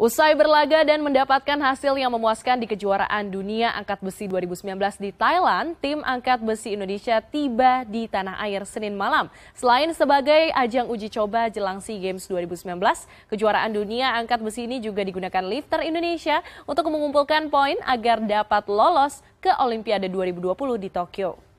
Usai berlaga dan mendapatkan hasil yang memuaskan di kejuaraan dunia angkat besi 2019 di Thailand, tim angkat besi Indonesia tiba di tanah air Senin malam. Selain sebagai ajang uji coba jelang SEA Games 2019, kejuaraan dunia angkat besi ini juga digunakan lifter Indonesia untuk mengumpulkan poin agar dapat lolos ke Olimpiade 2020 di Tokyo.